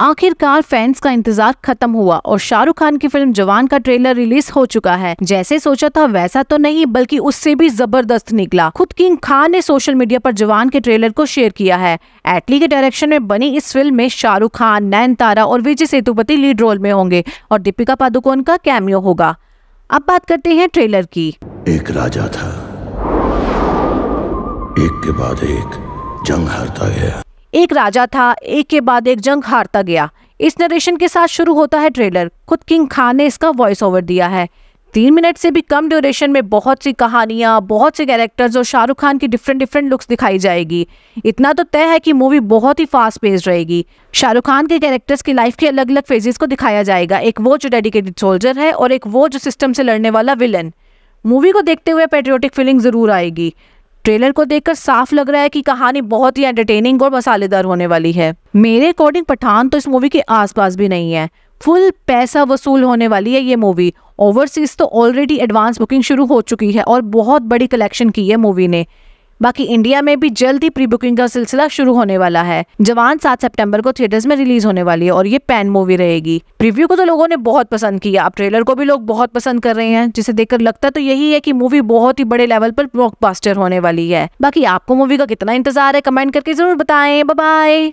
आखिरकार फैंस का इंतजार खत्म हुआ और शाहरुख खान की फिल्म जवान का ट्रेलर रिलीज हो चुका है जैसे सोचा था वैसा तो नहीं बल्कि उससे भी जबरदस्त निकला खुद किंग खान ने सोशल मीडिया पर जवान के ट्रेलर को शेयर किया है एटली के डायरेक्शन में बनी इस फिल्म में शाहरुख खान नैन तारा और विजय सेतुपति लीड रोल में होंगे और दीपिका पादुकोण का कैमियो होगा अब बात करते हैं ट्रेलर की एक राजा था एक के बाद एक जंग हारता गया एक राजा था एक के बाद एक जंग हारता गया इस नरेशन के साथ शुरू होता है ट्रेलर खुद किंग खान ने इसका वॉइस ओवर दिया है तीन मिनट से भी कम ड्यूरेशन में बहुत सी कहानियां बहुत से कैरेक्टर्स और शाहरुख खान की डिफरेंट डिफरेंट लुक्स दिखाई जाएगी इतना तो तय है कि मूवी बहुत ही फास्ट पेस्ड रहेगी शाहरुख खान के कैरेक्टर्स की लाइफ के अलग अलग फेजेस को दिखाया जाएगा एक वो जो डेडिकेटेड सोल्जर है और एक वो जो सिस्टम से लड़ने वाला विलन मूवी को देखते हुए पेट्रियोटिक फीलिंग ज़रूर आएगी ट्रेलर को देखकर साफ लग रहा है कि कहानी बहुत ही एंटरटेनिंग और मसालेदार होने वाली है मेरे अकॉर्डिंग पठान तो इस मूवी के आसपास भी नहीं है फुल पैसा वसूल होने वाली है ये मूवी ओवरसीज तो ऑलरेडी एडवांस बुकिंग शुरू हो चुकी है और बहुत बड़ी कलेक्शन की है मूवी ने बाकी इंडिया में भी जल्द ही प्री बुकिंग का सिलसिला शुरू होने वाला है जवान सात सेप्टेम्बर को थिएटर्स में रिलीज होने वाली है और ये पैन मूवी रहेगी प्रीव्यू को तो लोगों ने बहुत पसंद किया अब ट्रेलर को भी लोग बहुत पसंद कर रहे हैं जिसे देखकर लगता तो यही है की मूवी बहुत ही बड़े लेवल पर ब्लॉक होने वाली है बाकी आपको मूवी का कितना इंतजार है कमेंट करके जरूर बताए बाय